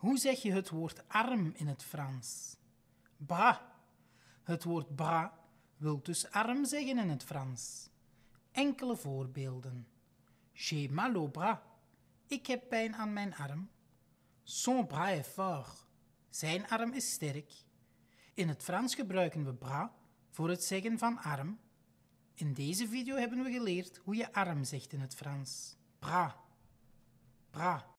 Hoe zeg je het woord arm in het Frans? Bra. Het woord bra wil dus arm zeggen in het Frans. Enkele voorbeelden. J'ai mal au bras. Ik heb pijn aan mijn arm. Son bras est fort. Zijn arm is sterk. In het Frans gebruiken we bra voor het zeggen van arm. In deze video hebben we geleerd hoe je arm zegt in het Frans. Bra. Bra.